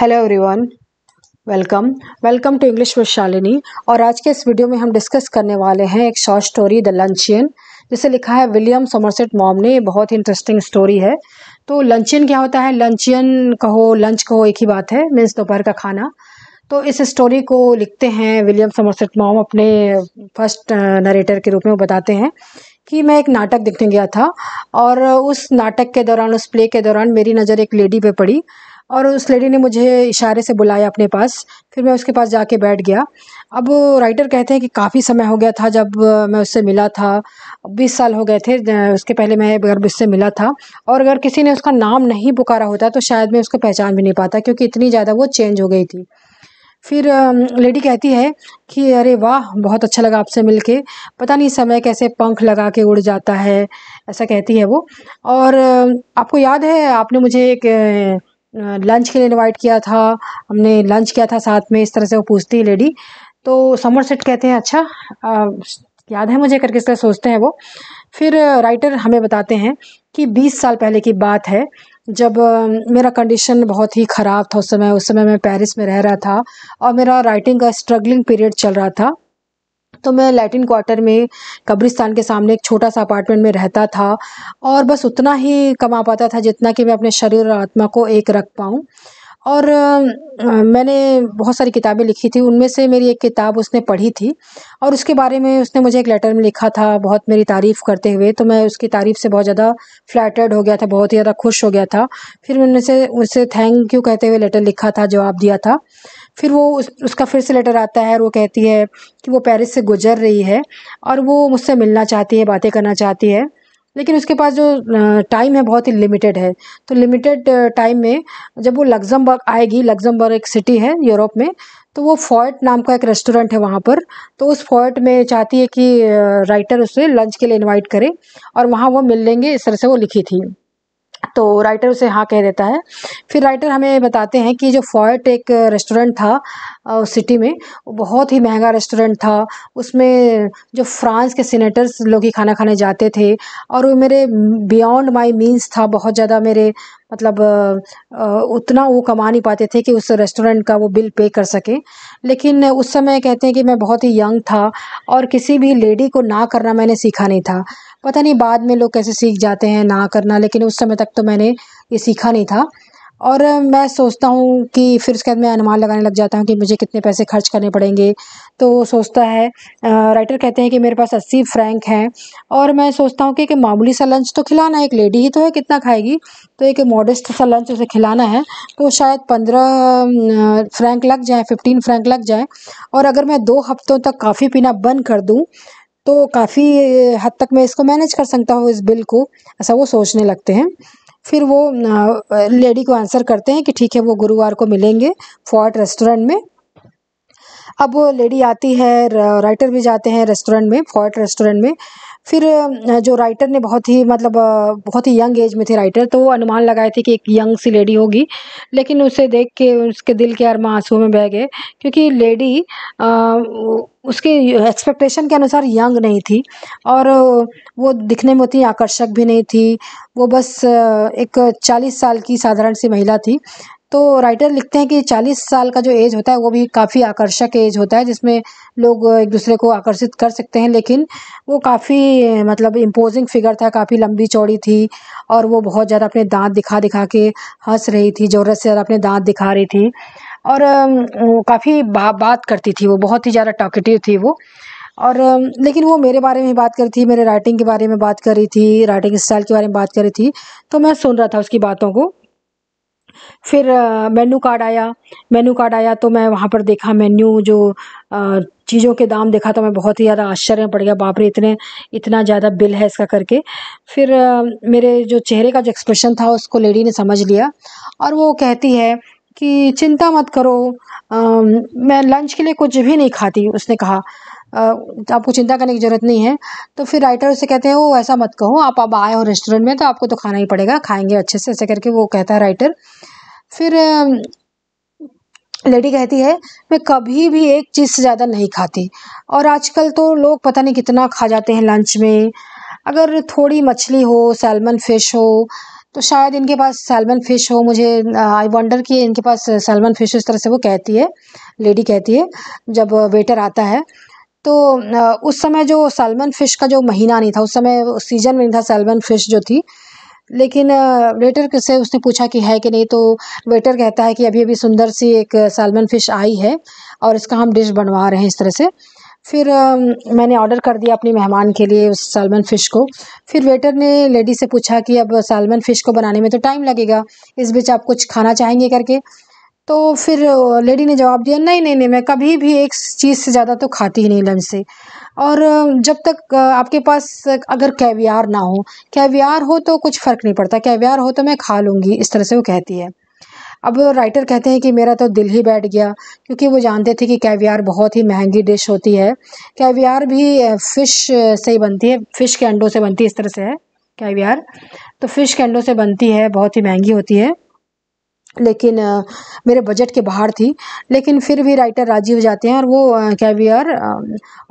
Hello everyone welcome welcome to English with Shalini और आज के इस वीडियो में हम डिस्कस करने वाले हैं एक शॉर्ट स्टोरी द लंचियन जिसे लिखा है विलियम सोमरसेट मॉम ने बहुत ही इंटरेस्टिंग स्टोरी है तो लंचियन क्या होता है लंचियन कहो लंच कहो एक ही बात है मीन्स दोपहर का खाना तो इस स्टोरी को लिखते हैं विलियम समरसेट मॉम अपने फर्स्ट नरेटर के रूप में बताते हैं कि मैं एक नाटक देखने गया था और उस नाटक के दौरान उस प्ले के दौरान मेरी नज़र एक लेडी पे पड़ी और उस लेडी ने मुझे इशारे से बुलाया अपने पास फिर मैं उसके पास जाके बैठ गया अब राइटर कहते हैं कि काफ़ी समय हो गया था जब मैं उससे मिला था बीस साल हो गए थे उसके पहले मैं अगर उससे मिला था और अगर किसी ने उसका नाम नहीं पुकारा होता तो शायद मैं उसको पहचान भी नहीं पाता क्योंकि इतनी ज़्यादा वो चेंज हो गई थी फिर लेडी कहती है कि अरे वाह बहुत अच्छा लगा आपसे के पता नहीं समय कैसे पंख लगा के उड़ जाता है ऐसा कहती है वो और आपको याद है आपने मुझे एक लंच के लिए इनवाइट किया था हमने लंच किया था साथ में इस तरह से वो पूछती है लेडी तो समर सेट कहते हैं अच्छा आ, याद है मुझे करके इस तरह सोचते हैं वो फिर राइटर हमें बताते हैं कि 20 साल पहले की बात है जब मेरा कंडीशन बहुत ही ख़राब था उस समय उस समय मैं पेरिस में रह रहा था और मेरा राइटिंग का स्ट्रगलिंग पीरियड चल रहा था तो मैं लैटिन क्वार्टर में कब्रिस्तान के सामने एक छोटा सा अपार्टमेंट में रहता था और बस उतना ही कमा पाता था जितना कि मैं अपने शरीर और आत्मा को एक रख पाऊँ और मैंने बहुत सारी किताबें लिखी थी उनमें से मेरी एक किताब उसने पढ़ी थी और उसके बारे में उसने मुझे एक लेटर में लिखा था बहुत मेरी तारीफ़ करते हुए तो मैं उसकी तारीफ़ से बहुत ज़्यादा फ्लैटर्ड हो गया था बहुत ही ज़्यादा खुश हो गया था फिर मैंने से उसे थैंक यू कहते हुए लेटर लिखा था जवाब दिया था फिर वो उस, उसका फिर से लेटर आता है और वो कहती है कि वो पेरिस से गुजर रही है और वो मुझसे मिलना चाहती है बातें करना चाहती है लेकिन उसके पास जो टाइम है बहुत ही लिमिटेड है तो लिमिटेड टाइम में जब वो लग्जमबर्ग आएगी लग्जमबर्ग एक सिटी है यूरोप में तो वो फॉर्ट नाम का एक रेस्टोरेंट है वहाँ पर तो उस फॉर्ट में चाहती है कि राइटर उसे लंच के लिए इनवाइट करे और वहाँ वो मिल लेंगे इस तरह से वो लिखी थी तो राइटर उसे हाँ कह देता है फिर राइटर हमें बताते हैं कि जो फॉयट एक रेस्टोरेंट था उस सिटी में बहुत ही महंगा रेस्टोरेंट था उसमें जो फ्रांस के सीनेटर्स लोग ही खाना खाने जाते थे और वो मेरे बियॉन्ड माई मीन्स था बहुत ज़्यादा मेरे मतलब उतना वो कमा नहीं पाते थे कि उस रेस्टोरेंट का वो बिल पे कर सके लेकिन उस समय कहते हैं कि मैं बहुत ही यंग था और किसी भी लेडी को ना करना मैंने सीखा नहीं था पता नहीं बाद में लोग कैसे सीख जाते हैं ना करना लेकिन उस समय तक तो मैंने ये सीखा नहीं था और मैं सोचता हूँ कि फिर उसके बाद मैं अनुमान लगाने लग जाता हूँ कि मुझे कितने पैसे खर्च करने पड़ेंगे तो सोचता है राइटर कहते हैं कि मेरे पास अस्सी फ्रैंक हैं और मैं सोचता हूँ कि एक मामूली सा लंच तो खिलाना है एक लेडी ही तो है कितना खाएगी तो एक मॉडस्ट सा लंच उसे खिलाना है तो शायद पंद्रह फ्रैंक लग जाए फिफ्टीन फ्रैंक लग जाए और अगर मैं दो हफ्तों तक काफ़ी पीना बंद कर दूँ तो काफ़ी हद तक मैं इसको मैनेज कर सकता हूँ इस बिल को ऐसा वो सोचने लगते हैं फिर वो लेडी को आंसर करते हैं कि ठीक है वो गुरुवार को मिलेंगे फॉर्ट रेस्टोरेंट में अब वो लेडी आती है राइटर भी जाते हैं रेस्टोरेंट में फॉर्ट रेस्टोरेंट में फिर जो राइटर ने बहुत ही मतलब बहुत ही यंग एज में थे राइटर तो अनुमान लगाए थे कि एक यंग सी लेडी होगी लेकिन उसे देख के उसके दिल के अरमा आंसू में बह गए क्योंकि लेडी उसके एक्सपेक्टेशन के अनुसार यंग नहीं थी और वो दिखने में उतनी आकर्षक भी नहीं थी वो बस एक चालीस साल की साधारण सी महिला थी तो राइटर लिखते हैं कि 40 साल का जो एज होता है वो भी काफ़ी आकर्षक एज होता है जिसमें लोग एक दूसरे को आकर्षित कर सकते हैं लेकिन वो काफ़ी मतलब इम्पोजिंग फिगर था काफ़ी लंबी चौड़ी थी और वो बहुत ज़्यादा अपने दांत दिखा दिखा के हंस रही थी ज़रूरत से ज़्यादा अपने दांत दिखा रही थी और वो काफ़ी बा, बात करती थी वो बहुत ही ज़्यादा टॉकेटिव थी वो और लेकिन वो मेरे बारे में ही बात कर रही थी मेरे राइटिंग के बारे में बात कर रही थी राइटिंग स्टाइल के बारे में बात कर रही थी तो मैं सुन रहा था उसकी बातों को फिर मेन्यू कार्ड आया मेन्यू कार्ड आया तो मैं वहाँ पर देखा मेन्यू जो चीज़ों के दाम देखा तो मैं बहुत ही ज़्यादा आश्चर्य में पड़ गया बाप रे इतने इतना ज़्यादा बिल है इसका करके फिर मेरे जो चेहरे का जो एक्सप्रेशन था उसको लेडी ने समझ लिया और वो कहती है कि चिंता मत करो आ, मैं लंच के लिए कुछ भी नहीं खाती उसने कहा आपको चिंता करने की ज़रूरत नहीं है तो फिर राइटर उसे कहते हैं वो ऐसा मत कहो आप अब आए हो रेस्टोरेंट में तो आपको तो खाना ही पड़ेगा खाएंगे अच्छे से ऐसे करके वो कहता है राइटर फिर लेडी कहती है मैं कभी भी एक चीज़ से ज़्यादा नहीं खाती और आजकल तो लोग पता नहीं कितना खा जाते हैं लंच में अगर थोड़ी मछली हो सैलमन फिश हो तो शायद इनके पास सैलमन फिश हो मुझे आई वंडर कि इनके पास सैलमन फिश इस तरह से वो कहती है लेडी कहती है जब वेटर आता है तो उस समय जो सैलमन फ़िश का जो महीना नहीं था उस समय सीजन में नहीं था सैलमन फ़िश जो थी लेकिन वेटर से उसने पूछा कि है कि नहीं तो वेटर कहता है कि अभी अभी सुंदर सी एक सैलमन फ़िश आई है और इसका हम डिश बनवा रहे हैं इस तरह से फिर मैंने ऑर्डर कर दिया अपनी मेहमान के लिए उस सैलमन फ़िश को फिर वेटर ने लेडी से पूछा कि अब सैलमन फ़िश को बनाने में तो टाइम लगेगा इस बीच आप कुछ खाना चाहेंगे करके तो फिर लेडी ने जवाब दिया नहीं नहीं नहीं मैं कभी भी एक चीज़ से ज़्यादा तो खाती ही नहीं लंच से और जब तक आपके पास अगर कैवियार ना हो कैवियार हो तो कुछ फ़र्क नहीं पड़ता कैवियार हो तो मैं खा लूँगी इस तरह से वो कहती है अब राइटर कहते हैं कि मेरा तो दिल ही बैठ गया क्योंकि वो जानते थे कि कैवियार बहुत ही महंगी डिश होती है कैवियार भी फ़िश से ही बनती है फ़िश के अंडों से बनती है इस तरह से है कैवियार तो फ़िश के अंडों से बनती है बहुत ही महंगी होती है लेकिन मेरे बजट के बाहर थी लेकिन फिर भी राइटर राजी हो जाते हैं और वो कैवियर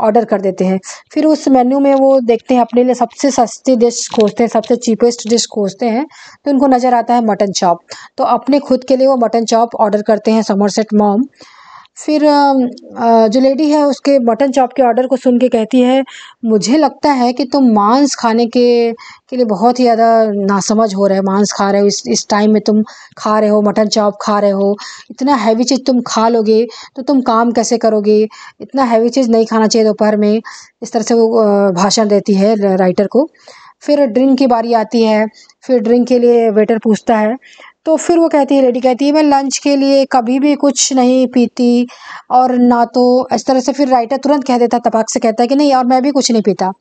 ऑर्डर कर देते हैं फिर उस मेन्यू में वो देखते हैं अपने लिए सबसे सस्ती डिश खोजते हैं सबसे चीपेस्ट डिश खोजते हैं तो उनको नज़र आता है मटन चॉप तो अपने खुद के लिए वो मटन चॉप ऑर्डर करते हैं समरसेट मॉम फिर जो लेडी है उसके मटन चॉप के ऑर्डर को सुन के कहती है मुझे लगता है कि तुम मांस खाने के के लिए बहुत ही ज़्यादा नासमझ हो रहे हो मांस खा रहे हो इस इस टाइम में तुम खा रहे हो मटन चॉप खा रहे हो इतना हैवी चीज़ तुम खा लोगे तो तुम काम कैसे करोगे इतना हैवी चीज़ नहीं खाना चाहिए दोपहर में इस तरह से वो भाषण देती है राइटर को फिर ड्रिंक की बारी आती है फिर ड्रिंक के लिए वेटर पूछता है तो फिर वो कहती है लेडी कहती है मैं लंच के लिए कभी भी कुछ नहीं पीती और ना तो इस तरह से फिर राइटर तुरंत कह देता तपाक से कहता है कि नहीं और मैं भी कुछ नहीं पीता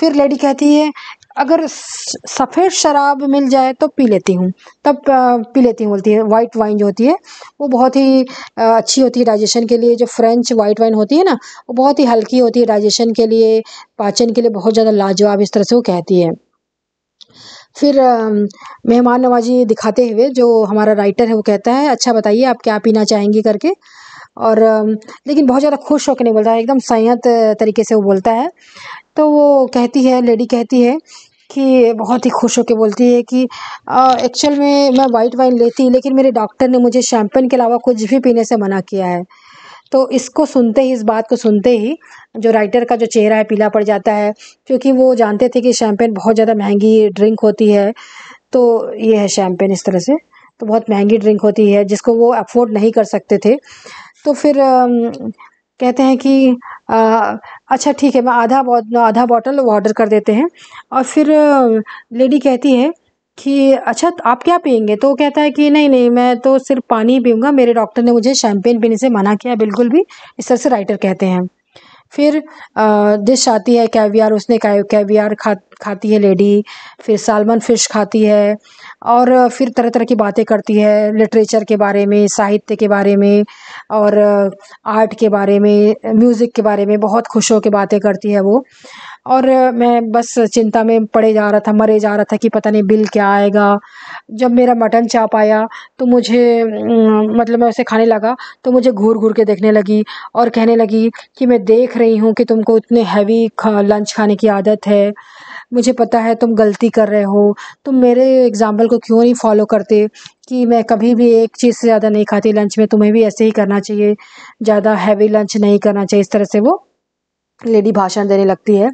फिर लेडी कहती है अगर सफ़ेद शराब मिल जाए तो पी लेती हूँ तब पी लेती हूँ बोलती है वाइट वाइन जो होती है वो बहुत ही अच्छी होती है डाइजेशन के लिए जो फ्रेंच वाइट वाइन होती है ना वो बहुत ही हल्की होती है डाइजेशन के लिए पाचन के लिए बहुत ज़्यादा लाजवाब इस तरह से वो कहती है फिर मेहमान नवाजी दिखाते हुए जो हमारा राइटर है वो कहता है अच्छा बताइए आप क्या पीना चाहेंगी करके और लेकिन बहुत ज़्यादा खुश होकर नहीं बोलता है एकदम संयत तरीके से वो बोलता है तो वो कहती है लेडी कहती है कि बहुत ही खुश होकर बोलती है कि एक्चुअल में मैं वाइट वाइन लेती लेकिन मेरे डॉक्टर ने मुझे शैम्पेन के अलावा कुछ भी पीने से मना किया है तो इसको सुनते ही इस बात को सुनते ही जो राइटर का जो चेहरा है पीला पड़ जाता है क्योंकि वो जानते थे कि शैम्पेन बहुत ज़्यादा महंगी ड्रिंक होती है तो ये है शैम्पेन इस तरह से तो बहुत महंगी ड्रिंक होती है जिसको वो अफोर्ड नहीं कर सकते थे तो फिर कहते हैं कि आ, अच्छा ठीक है मैं आधा आधा बॉटल ऑर्डर कर देते हैं और फिर लेडी कहती है कि अच्छा तो आप क्या पियेंगे? तो कहता है कि नहीं, नहीं मैं तो सिर्फ़ पानी ही पीऊँगा, मेरे डॉक्टर ने मुझे शैम्पेन पीने से मना किया बिल्कुल भी, इस तरह से राइटर कहते हैं। फिर डिश आती है कैवियार उसने कैवियार खा खाती है लेडी, फिर सालमन फ़िश खाती है और फिर तरह-तरह की बातें करती है लिटरेचर के बारे में, साहित्य के बारे में और आर्ट के बारे में, म्यूज़िक के बारे में बहुत खुश हो के बातें करती है वो और मैं बस चिंता में पड़े जा रहा था मरे जा रहा था कि पता नहीं बिल क्या आएगा जब मेरा मटन चाप आया तो मुझे मतलब मैं उसे खाने लगा तो मुझे घूर घूर के देखने लगी और कहने लगी कि मैं देख रही हूँ कि तुमको इतने हैवी खा, लंच खाने की आदत है मुझे पता है तुम गलती कर रहे हो तुम मेरे एग्ज़ाम्पल को क्यों नहीं फॉलो करते कि मैं कभी भी एक चीज़ से ज़्यादा नहीं खाती लंच में तुम्हें भी ऐसे ही करना चाहिए ज़्यादा हैवी लंच नहीं करना चाहिए इस तरह से वो लेडी भाषण देने लगती है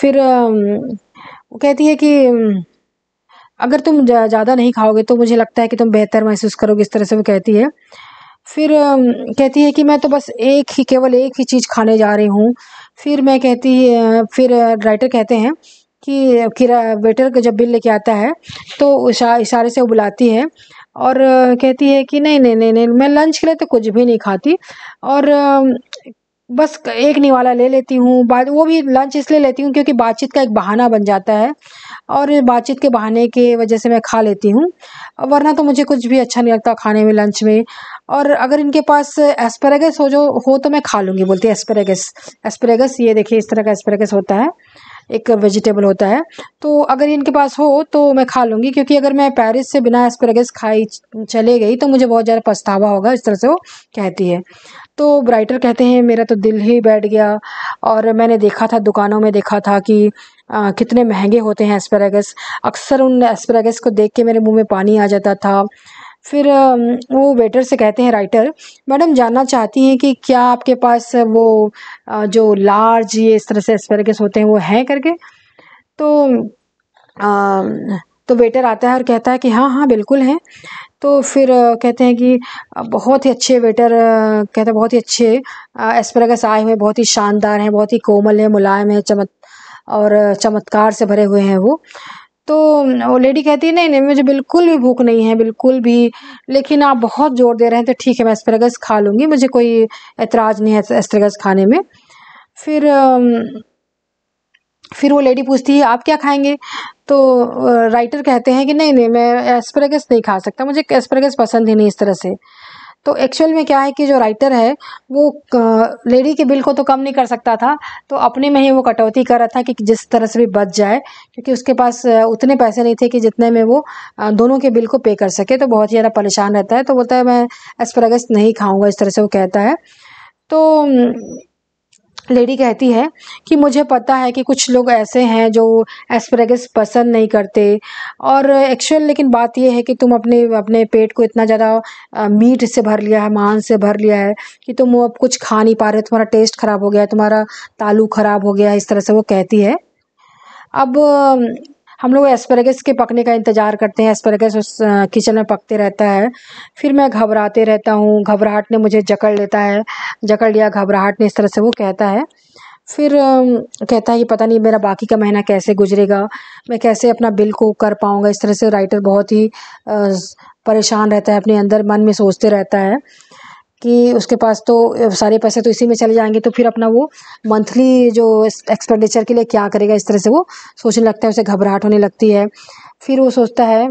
फिर वो कहती है कि अगर तुम ज़्यादा नहीं खाओगे तो मुझे लगता है कि तुम बेहतर महसूस करोगे इस तरह से वो कहती है फिर कहती है कि मैं तो बस एक ही केवल एक ही चीज़ खाने जा रही हूँ फिर मैं कहती है फिर राइटर कहते हैं कि किरा वेटर का जब बिल लेके आता है तो इशारे से वो बुलाती है और कहती है कि नहीं नहीं नहीं नहीं मैं लंच के लिए तो कुछ भी नहीं खाती और बस एक निवाला ले लेती हूँ बाद वो भी लंच इसलिए लेती हूँ क्योंकि बातचीत का एक बहाना बन जाता है और बातचीत के बहाने के वजह से मैं खा लेती हूँ वरना तो मुझे कुछ भी अच्छा नहीं लगता खाने में लंच में और अगर इनके पास एस्पेरेगस हो जो हो तो मैं खा लूँगी बोलती है एस्पेरेगस एस्पेरेगस ये देखिए इस तरह का एस्पेरेगस होता है एक वेजिटेबल होता है तो अगर इनके पास हो तो मैं खा लूँगी क्योंकि अगर मैं पेरिस से बिना एस्पेरागस खाई चले गई तो मुझे बहुत ज़्यादा पछतावा होगा इस तरह से वो कहती है तो ब्राइटर कहते हैं मेरा तो दिल ही बैठ गया और मैंने देखा था दुकानों में देखा था कि आ, कितने महंगे होते हैं एस्पेरागस अक्सर उन एस्पेरागस को देख के मेरे मुंह में पानी आ जाता था फिर वो वेटर से कहते हैं राइटर मैडम जानना चाहती हैं कि क्या आपके पास वो जो लार्ज ये इस तरह से एस्पेरेगस होते हैं वो हैं करके तो आ, तो वेटर आता है और कहता है कि हाँ हाँ बिल्कुल हैं तो फिर कहते हैं कि बहुत ही अच्छे वेटर कहते हैं बहुत ही अच्छे एस्पेरेगस आए हुए बहुत ही शानदार हैं बहुत ही कोमल हैं मुलायम हैं चमत् और चमत्कार से भरे हुए हैं वो तो वो लेडी कहती है नहीं नहीं मुझे बिल्कुल भी भूख नहीं है बिल्कुल भी लेकिन आप बहुत जोर दे रहे हैं तो ठीक है मैं एस्परेगस खा लूँगी मुझे कोई एतराज़ नहीं है एस्परेगस खाने में फिर फिर वो लेडी पूछती है आप क्या खाएंगे तो राइटर कहते हैं कि नहीं नहीं मैं एस्परेगस नहीं खा सकता मुझे एस्परेगस पसंद ही नहीं इस तरह से तो एक्चुअल में क्या है कि जो राइटर है वो लेडी के बिल को तो कम नहीं कर सकता था तो अपने में ही वो कटौती कर रहा था कि जिस तरह से भी बच जाए क्योंकि उसके पास उतने पैसे नहीं थे कि जितने में वो दोनों के बिल को पे कर सके तो बहुत ही ज़्यादा परेशान रहता है तो बोलता है मैं एस्परागस नहीं खाऊँगा इस तरह से वो कहता है तो लेडी कहती है कि मुझे पता है कि कुछ लोग ऐसे हैं जो एस्परेगस पसंद नहीं करते और एक्चुअल लेकिन बात यह है कि तुम अपने अपने पेट को इतना ज़्यादा मीट से भर लिया है मांस से भर लिया है कि तुम अब कुछ खा नहीं पा रहे तुम्हारा टेस्ट ख़राब हो गया है तुम्हारा तालू ख़राब हो गया है इस तरह से वो कहती है अब हम लोग एस्परेगस के पकने का इंतज़ार करते हैं एस्परेगस उस किचन में पकते रहता है फिर मैं घबराते रहता हूँ घबराहट ने मुझे जकड़ लेता है जकड़ लिया घबराहट ने इस तरह से वो कहता है फिर कहता है कि पता नहीं मेरा बाकी का महीना कैसे गुजरेगा मैं कैसे अपना बिल को कर पाऊँगा इस तरह से राइटर बहुत ही परेशान रहता है अपने अंदर मन में सोचते रहता है कि उसके पास तो सारे पैसे तो इसी में चले जाएंगे तो फिर अपना वो मंथली जो एक्सपेंडिचर के लिए क्या करेगा इस तरह से वो सोचने लगता है उसे घबराहट होने लगती है फिर वो सोचता है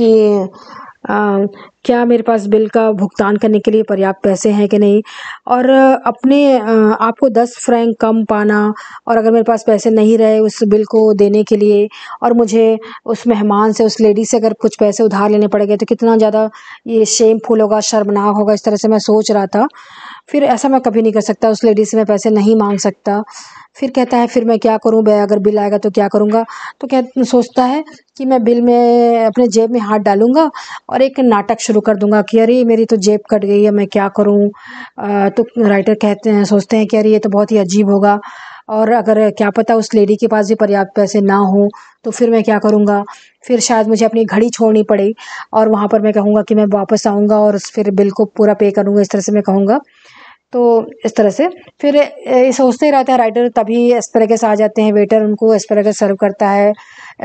कि क्या मेरे पास बिल का भुगतान करने के लिए पर्याप्त पैसे हैं कि नहीं और अपने आपको दस फ्रैंक कम पाना और अगर मेरे पास पैसे नहीं रहे उस बिल को देने के लिए और मुझे उस मेहमान से उस लेडी से अगर कुछ पैसे उधार लेने पड़ गए तो कितना ज़्यादा ये शेम फुल होगा शर्मनाक होगा इस तरह से मैं सोच रहा था फिर ऐसा मैं कभी नहीं कर सकता उस लेडी से मैं पैसे नहीं मांग सकता फिर कहता है फिर मैं क्या करूं भाई अगर बिल आएगा तो क्या करूंगा तो कह सोचता है कि मैं बिल में अपने जेब में हाथ डालूंगा और एक नाटक शुरू कर दूंगा कि अरे मेरी तो जेब कट गई है मैं क्या करूं तो राइटर कहते हैं सोचते हैं कि अरे ये तो बहुत ही अजीब होगा और अगर क्या पता उस लेडी के पास भी पर्याप्त पैसे ना हो तो फिर मैं क्या करूँगा फिर शायद मुझे अपनी घड़ी छोड़नी पड़े और वहाँ पर मैं कहूँगा कि मैं वापस आऊँगा और फिर बिल को पूरा पे करूँगा इस तरह से मैं कहूँगा तो इस तरह से फिर ये सोचते ही रहते हैं राइटर तभी एस्पेरेगस आ जाते हैं वेटर उनको एस्पेरेगस सर्व करता है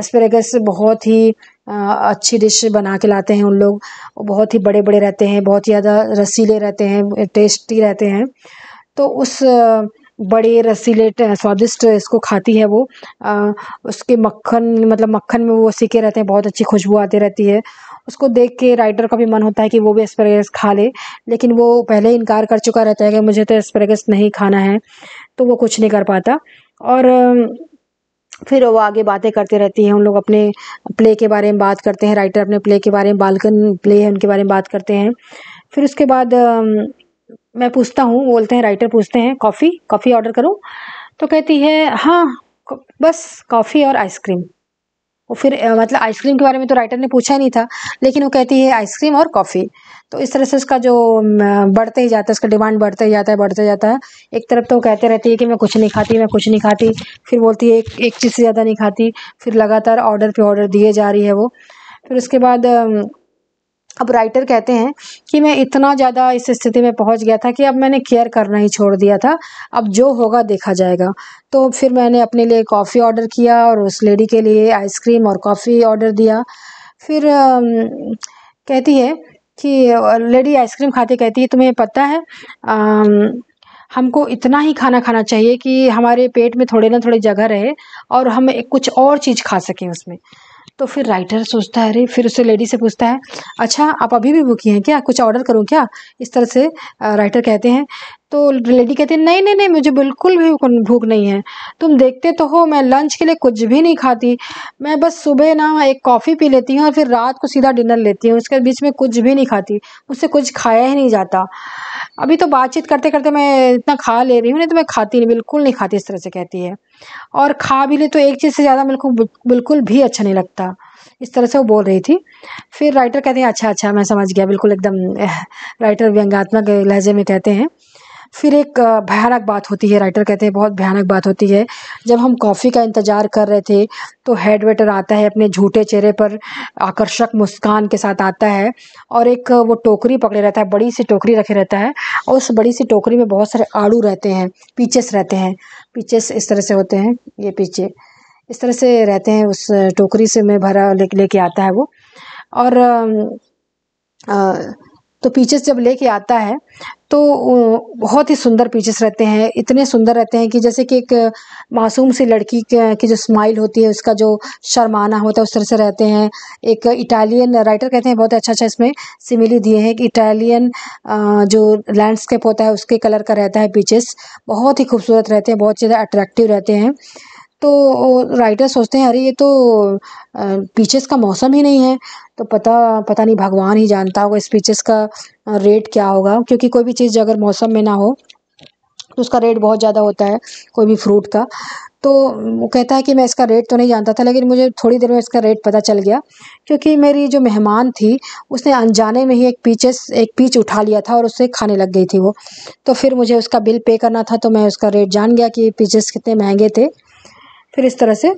एस्पेरेगस बहुत ही अच्छी डिश बना के लाते हैं उन लोग बहुत ही बड़े बड़े रहते हैं बहुत ही ज़्यादा रसीले रहते हैं टेस्टी रहते हैं तो उस बड़े रसीले स्वादिष्ट इसको खाती है वो आ, उसके मक्खन मतलब मक्खन में वो सीखे रहते हैं बहुत अच्छी खुशबू आती रहती है उसको देख के राइटर का भी मन होता है कि वो भी एस्पेरेगस खा ले लेकिन वो पहले इनकार कर चुका रहता है कि मुझे तो स्प्रेगस नहीं खाना है तो वो कुछ नहीं कर पाता और फिर वो आगे बातें करते रहती हैं उन लोग अपने प्ले के बारे में बात करते हैं राइटर अपने प्ले के बारे में बालकन प्ले है उनके बारे में बात करते हैं फिर उसके बाद मैं पूछता हूँ बोलते हैं राइटर पूछते हैं कॉफ़ी कॉफ़ी ऑर्डर करूँ तो कहती है हाँ बस कॉफ़ी और आइसक्रीम वो फिर मतलब आइसक्रीम के बारे में तो राइटर ने पूछा ही नहीं था लेकिन वो कहती है आइसक्रीम और कॉफ़ी तो इस तरह से उसका जो बढ़ते ही जाता है उसका डिमांड बढ़ते ही जाता है बढ़ते जाता है एक तरफ तो वो कहते रहती है कि मैं कुछ नहीं खाती मैं कुछ नहीं खाती फिर बोलती है एक एक चीज़ से ज़्यादा नहीं खाती फिर लगातार ऑर्डर पे ऑर्डर दिए जा रही है वो फिर उसके बाद अब राइटर कहते हैं कि मैं इतना ज़्यादा इस स्थिति में पहुंच गया था कि अब मैंने केयर करना ही छोड़ दिया था अब जो होगा देखा जाएगा तो फिर मैंने अपने लिए कॉफ़ी ऑर्डर किया और उस लेडी के लिए आइसक्रीम और कॉफ़ी ऑर्डर दिया फिर आ, कहती है कि लेडी आइसक्रीम खाते कहती है तुम्हें पता है आ, हमको इतना ही खाना खाना चाहिए कि हमारे पेट में थोड़े ना थोड़े जगह रहे और हम कुछ और चीज़ खा सकें उसमें तो फिर राइटर सोचता है अरे फिर उससे लेडी से पूछता है अच्छा आप अभी भी भूखी हैं क्या कुछ ऑर्डर करूँ क्या इस तरह से राइटर कहते हैं तो लेडी कहती है नहीं नहीं नहीं मुझे बिल्कुल भी भूख नहीं है तुम देखते तो हो मैं लंच के लिए कुछ भी नहीं खाती मैं बस सुबह ना एक कॉफ़ी पी लेती हूँ और फिर रात को सीधा डिनर लेती हूँ उसके बीच में कुछ भी नहीं खाती मुझसे कुछ खाया ही नहीं जाता अभी तो बातचीत करते करते मैं इतना खा ले रही हूँ नहीं तो मैं खाती नहीं बिल्कुल नहीं खाती इस तरह से कहती है और खा भी ले तो एक चीज़ से ज़्यादा मेरे को बिल्कुल भी अच्छा नहीं लगता इस तरह से वो बोल रही थी फिर राइटर कहते हैं अच्छा अच्छा मैं समझ गया बिल्कुल एकदम राइटर व्यंगात्मक लहजे में कहते हैं फिर एक भयानक बात होती है राइटर कहते हैं बहुत भयानक बात होती है जब हम कॉफ़ी का इंतज़ार कर रहे थे तो हेड वेटर आता है अपने झूठे चेहरे पर आकर्षक मुस्कान के साथ आता है और एक वो टोकरी पकड़े रहता है बड़ी सी टोकरी रखे रहता है और उस बड़ी सी टोकरी में बहुत सारे आड़ू रहते हैं पीचेस रहते हैं पीचेस इस तरह से होते हैं ये पीछे इस तरह से रहते हैं उस टोकरी से में भरा लेके ले, आता है वो और आ, आ, तो पीचेस जब लेके आता है तो बहुत ही सुंदर पीचेस रहते हैं इतने सुंदर रहते हैं कि जैसे कि एक मासूम सी लड़की की जो स्माइल होती है उसका जो शर्माना होता है उस तरह से रहते हैं एक इटालियन राइटर कहते हैं बहुत अच्छा अच्छा इसमें सिमिली दिए हैं कि इटालियन जो लैंडस्केप होता है उसके कलर का रहता है पीचेस बहुत ही खूबसूरत रहते हैं बहुत ज़्यादा अट्रैक्टिव रहते हैं तो राइटर सोचते हैं अरे ये तो पीचेस का मौसम ही नहीं है तो पता पता नहीं भगवान ही जानता होगा इस पीचेस का रेट क्या होगा क्योंकि कोई भी चीज़ अगर मौसम में ना हो तो उसका रेट बहुत ज़्यादा होता है कोई भी फ्रूट का तो वो कहता है कि मैं इसका रेट तो नहीं जानता था लेकिन मुझे थोड़ी देर में इसका रेट पता चल गया क्योंकि मेरी जो मेहमान थी उसने अनजाने में ही एक पीचेस एक पीच उठा लिया था और उससे खाने लग गई थी वो तो फिर मुझे उसका बिल पे करना था तो मैं उसका रेट जान गया कि पीचेस कितने महंगे थे फिर इस तरह से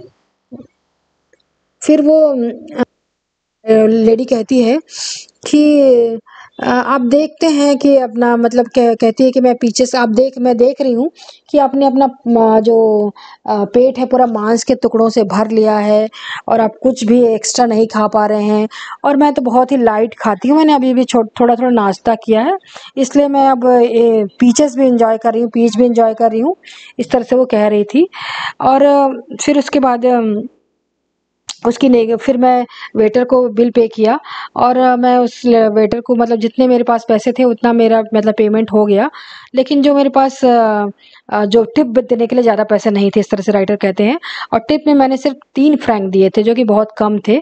फिर वो लेडी कहती है कि आप देखते हैं कि अपना मतलब कह, कहती है कि मैं पीछे से आप देख मैं देख रही हूँ कि आपने अपना जो पेट है पूरा मांस के टुकड़ों से भर लिया है और आप कुछ भी एक्स्ट्रा नहीं खा पा रहे हैं और मैं तो बहुत ही लाइट खाती हूँ मैंने अभी भी थोड़ा थोड़ा थोड़ा नाश्ता किया है इसलिए मैं अब पीचेस भी इंजॉय कर रही हूँ पीच भी इंजॉय कर रही हूँ इस तरह से वो कह रही थी और फिर उसके बाद उसकी नहीं फिर मैं वेटर को बिल पे किया और मैं उस वेटर को मतलब जितने मेरे पास पैसे थे उतना मेरा मतलब पेमेंट हो गया लेकिन जो मेरे पास जो टिप देने के लिए ज़्यादा पैसे नहीं थे इस तरह से राइटर कहते हैं और टिप में मैंने सिर्फ तीन फ्रैंक दिए थे जो कि बहुत कम थे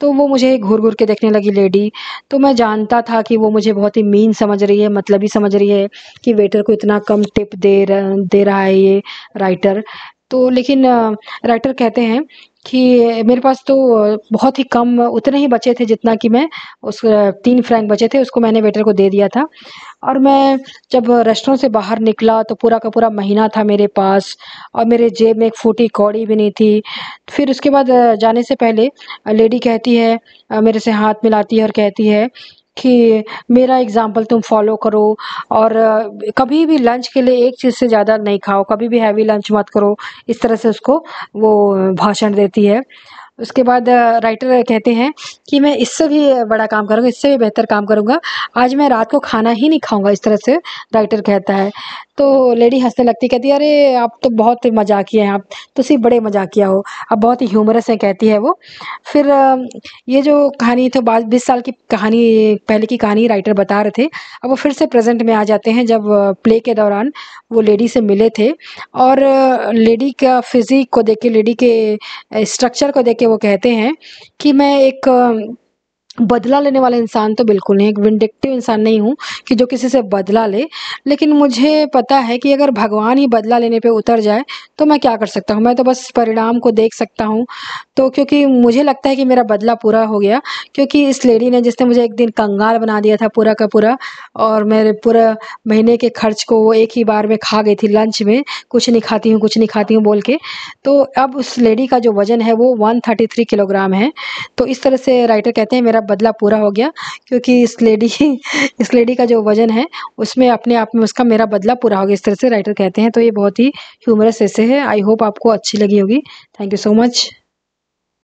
तो वो मुझे घूर घूर के देखने लगी लेडी तो मैं जानता था कि वो मुझे बहुत ही मीन समझ रही है मतलब ही समझ रही है कि वेटर को इतना कम टिप दे रहा दे रहा है ये राइटर तो लेकिन राइटर कहते हैं कि मेरे पास तो बहुत ही कम उतने ही बचे थे जितना कि मैं उस तीन फ्रैंक बचे थे उसको मैंने वेटर को दे दिया था और मैं जब रेस्टोरेंट से बाहर निकला तो पूरा का पूरा महीना था मेरे पास और मेरे जेब में एक फूटी कौड़ी भी नहीं थी फिर उसके बाद जाने से पहले लेडी कहती है मेरे से हाथ मिलाती है और कहती है कि मेरा एग्ज़ाम्पल तुम फॉलो करो और कभी भी लंच के लिए एक चीज़ से ज़्यादा नहीं खाओ कभी भी हैवी लंच मत करो इस तरह से उसको वो भाषण देती है उसके बाद राइटर कहते हैं कि मैं इससे भी बड़ा काम करूँगा इससे भी बेहतर काम करूँगा आज मैं रात को खाना ही नहीं खाऊँगा इस तरह से राइटर कहता है तो लेडी हंसने लगती कहती है अरे आप तो बहुत मजाकिया हैं आप तो सिर्फ बड़े मजाकिया हो आप बहुत ही ह्यूमरस हैं कहती है वो फिर ये जो कहानी थी तो बाद बीस साल की कहानी पहले की कहानी राइटर बता रहे थे अब वो फिर से प्रेजेंट में आ जाते हैं जब प्ले के दौरान वो लेडी से मिले थे और लेडी का फिजिक को देख के लेडी के स्ट्रक्चर को देख के वो कहते हैं कि मैं एक बदला लेने वाला इंसान तो बिल्कुल नहीं एक विंडिक्टिव इंसान नहीं हूँ कि जो किसी से बदला ले लेकिन मुझे पता है कि अगर भगवान ही बदला लेने पे उतर जाए तो मैं क्या कर सकता हूँ मैं तो बस परिणाम को देख सकता हूँ तो क्योंकि मुझे लगता है कि मेरा बदला पूरा हो गया क्योंकि इस लेडी ने जिसने मुझे एक दिन कंगाल बना दिया था पूरा का पूरा और मेरे पूरा महीने के खर्च को वो एक ही बार में खा गई थी लंच में कुछ नहीं खाती हूँ कुछ नहीं खाती हूँ बोल के तो अब उस लेडी का जो वज़न है वो वन किलोग्राम है तो इस तरह से राइटर कहते हैं मेरा बदला पूरा हो गया क्योंकि इस लेडी इस लेडी का जो वज़न है उसमें अपने आप में उसका मेरा बदला पूरा हो गया इस तरह से राइटर कहते हैं तो ये बहुत ही ह्यूमरस ऐसे है आई होप आपको अच्छी लगी होगी थैंक यू सो मच